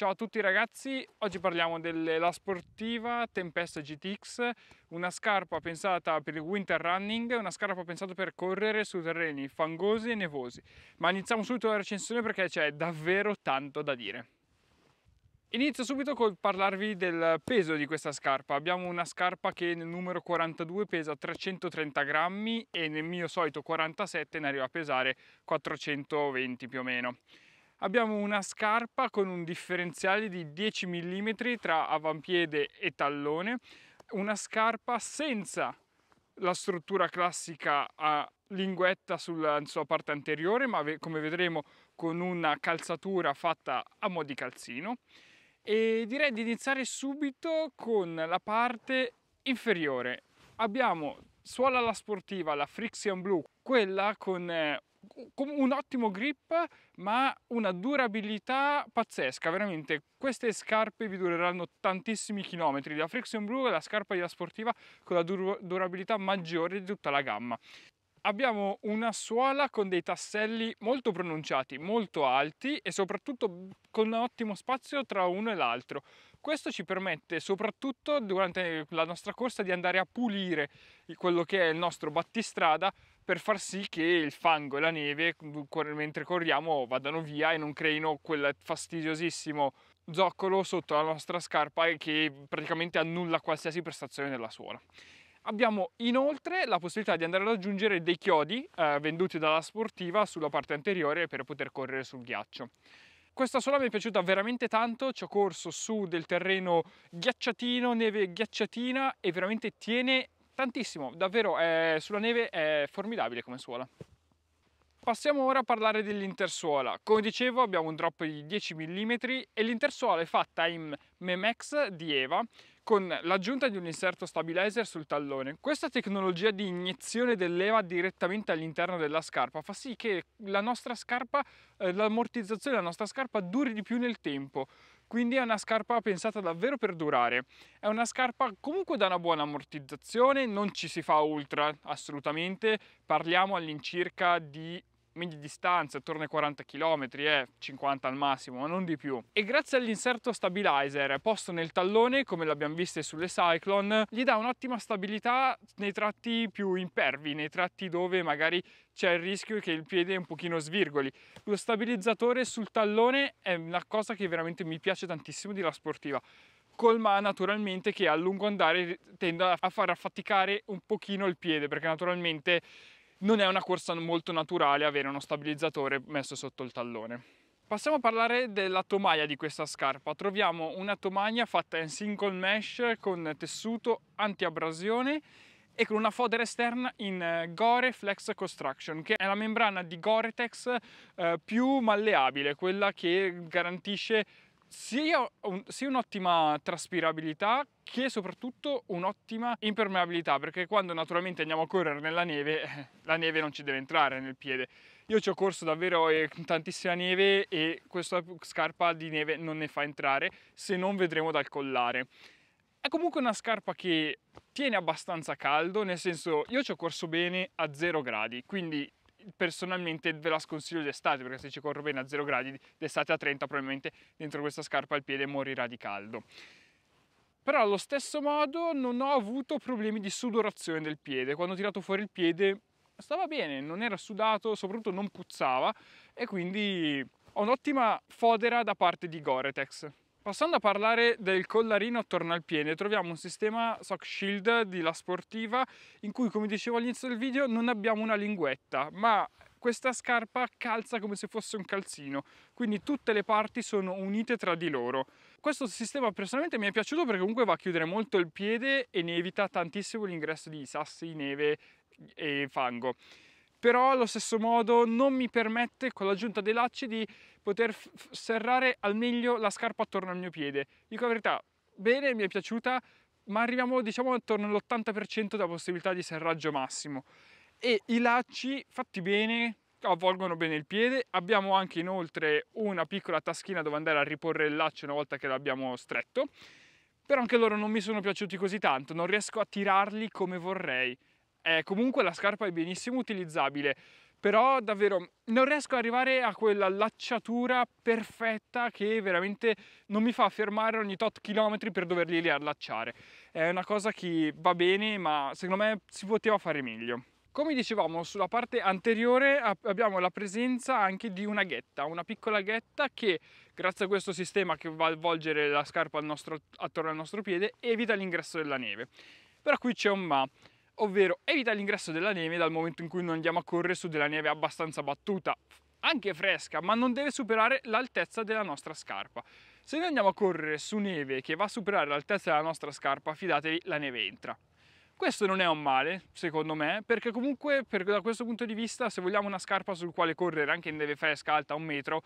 Ciao a tutti ragazzi, oggi parliamo della sportiva Tempesta GTX, una scarpa pensata per il winter running, una scarpa pensata per correre su terreni fangosi e nevosi. Ma iniziamo subito la recensione perché c'è davvero tanto da dire. Inizio subito col parlarvi del peso di questa scarpa. Abbiamo una scarpa che nel numero 42 pesa 330 grammi e nel mio solito 47 ne arriva a pesare 420 più o meno. Abbiamo una scarpa con un differenziale di 10 mm tra avampiede e tallone, una scarpa senza la struttura classica a linguetta sulla sua parte anteriore, ma come vedremo con una calzatura fatta a mo' di calzino. E direi di iniziare subito con la parte inferiore. Abbiamo suola alla sportiva, la Frixion Blue, quella con eh, un ottimo grip ma una durabilità pazzesca veramente queste scarpe vi dureranno tantissimi chilometri la Friction Blue è la scarpa di sportiva con la durabilità maggiore di tutta la gamma abbiamo una suola con dei tasselli molto pronunciati, molto alti e soprattutto mhmm, con un ottimo spazio tra uno e l'altro. Questo ci permette soprattutto durante la nostra corsa di andare a pulire quello che è il nostro battistrada per far sì che il fango e la neve mhmm, mentre corriamo vadano via e non creino quel fastidiosissimo zoccolo sotto la nostra scarpa che praticamente annulla qualsiasi prestazione della suola. Abbiamo inoltre la possibilità di andare ad aggiungere dei chiodi eh, venduti dalla sportiva sulla parte anteriore per poter correre sul ghiaccio. Questa sola mi è piaciuta veramente tanto, ci ho corso su del terreno ghiacciatino, neve ghiacciatina e veramente tiene tantissimo, davvero è, eh, sulla neve è formidabile come suola. Passiamo ora a parlare dell'intersuola. Come dicevo abbiamo un drop di 10 mm e l'intersuola è fatta in Memex di Eva con l'aggiunta di un inserto stabilizer sul tallone. Questa tecnologia di iniezione del leva direttamente all'interno della scarpa fa sì che la nostra scarpa, eh, l'ammortizzazione della nostra scarpa duri di più nel tempo. Quindi è una scarpa pensata davvero per durare. È una scarpa comunque da una buona ammortizzazione, non ci si fa ultra assolutamente, parliamo all'incirca di medie distanze, attorno ai 40 km, eh, 50 al massimo, ma non di più. E grazie all'inserto stabilizer posto nel tallone, come l'abbiamo visto sulle Cyclone, gli dà un'ottima stabilità nei tratti più impervi, nei tratti dove magari c'è il rischio che il piede un pochino svirgoli. Lo stabilizzatore sul tallone è una cosa che veramente mi piace tantissimo della sportiva colma naturalmente che a lungo andare tende a far affaticare un pochino il piede perché naturalmente non è una corsa molto naturale avere uno stabilizzatore messo sotto il tallone. Passiamo a parlare della tomaia di questa scarpa. Troviamo una tomaia fatta in single mesh con tessuto antiabrasione e con una fodera esterna in eh, Gore Flex Construction, che è la membrana di Gore-Tex eh, più malleabile, quella che garantisce sia, un, sia un'ottima traspirabilità che soprattutto un'ottima impermeabilità perché quando naturalmente andiamo a correre nella neve la neve non ci deve entrare nel piede io ci ho corso davvero in eh, tantissima neve e questa scarpa di neve non ne fa entrare se non vedremo dal collare è comunque una scarpa che tiene abbastanza caldo, nel senso io ci ho corso bene a 0 gradi, quindi personalmente ve la sconsiglio d'estate perché se ci corro bene a 0 gradi d'estate a 30 probabilmente dentro questa scarpa il piede morirà di caldo però allo stesso modo non ho avuto problemi di sudorazione del piede quando ho tirato fuori il piede stava bene non era sudato soprattutto non puzzava e quindi ho un'ottima fodera da parte di Goretex Passando a parlare del collarino attorno al piede, troviamo un sistema Sock Shield di La Sportiva in cui, come dicevo all'inizio del video, non abbiamo una linguetta, ma questa scarpa calza come se fosse un calzino, quindi tutte le parti sono unite tra di loro. Questo sistema personalmente mi è piaciuto perché comunque va a chiudere molto il piede e ne evita tantissimo l'ingresso di sassi, neve e fango però allo stesso modo non mi permette con l'aggiunta dei lacci di poter serrare al meglio la scarpa attorno al mio piede. Dico la verità, bene, mi è piaciuta, ma arriviamo diciamo attorno all'80% della possibilità di serraggio massimo. E i lacci fatti bene, avvolgono bene il piede, abbiamo anche inoltre una piccola taschina dove andare a riporre il laccio una volta che l'abbiamo stretto, però anche loro non mi sono piaciuti così tanto, non riesco a tirarli come vorrei. Eh, comunque la scarpa è benissimo utilizzabile, però davvero non riesco ad arrivare a quella lacciatura perfetta che veramente non mi fa fermare ogni tot chilometri per doverli riallacciare. È una cosa che va bene, ma secondo me si poteva fare meglio. Come dicevamo, sulla parte anteriore abbiamo la presenza anche di una ghetta, una piccola ghetta che grazie a questo sistema che va a volgere la scarpa al nostro, attorno al nostro piede evita l'ingresso della neve. Però qui c'è un ma ovvero evita l'ingresso della neve dal momento in cui noi andiamo a correre su della neve abbastanza battuta, anche fresca, ma non deve superare l'altezza della nostra scarpa. Se noi andiamo a correre su neve che va a superare l'altezza della nostra scarpa, fidatevi, la neve entra. Questo non è un male, secondo me, perché comunque per, da questo punto di vista, se vogliamo una scarpa sul quale correre anche in neve fresca alta un metro,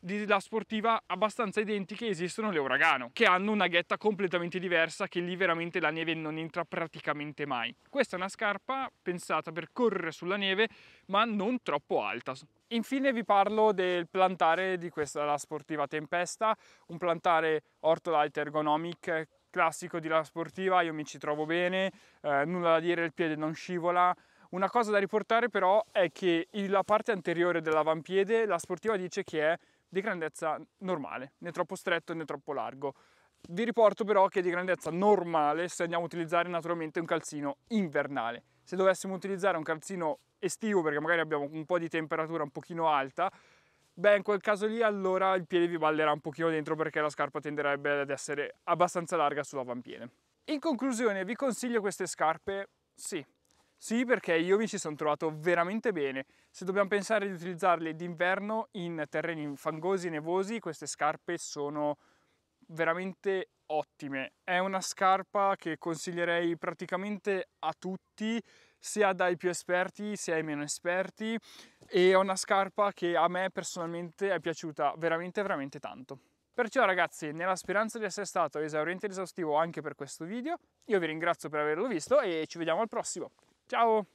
di La sportiva abbastanza identiche esistono le Uragano, che hanno una ghetta completamente diversa che lì veramente la neve non entra praticamente mai. Questa è una scarpa pensata per correre sulla neve ma non troppo alta. Infine vi parlo del plantare di questa la sportiva Tempesta, un plantare ortolite ergonomic classico di la sportiva, io mi ci trovo bene, eh, nulla da dire, il piede non scivola, una cosa da riportare però è che la parte anteriore dell'avampiede la sportiva dice che è di grandezza normale, né troppo stretto né troppo largo. Vi riporto però che è di grandezza normale se andiamo a utilizzare naturalmente un calzino invernale. Se dovessimo utilizzare un calzino estivo perché magari abbiamo un po' di temperatura un pochino alta, beh in quel caso lì allora il piede vi ballerà un pochino dentro perché la scarpa tenderebbe ad essere abbastanza larga sull'avampiede. In conclusione vi consiglio queste scarpe? Sì, sì, perché io mi ci sono trovato veramente bene. Se dobbiamo pensare di utilizzarle d'inverno in terreni fangosi e nevosi, queste scarpe sono veramente ottime. È una scarpa che consiglierei praticamente a tutti, sia dai più esperti sia ai meno esperti, e è una scarpa che a me personalmente è piaciuta veramente veramente tanto. Perciò ragazzi, nella speranza di essere stato esauriente ed esaustivo anche per questo video, io vi ringrazio per averlo visto e ci vediamo al prossimo. Ciao!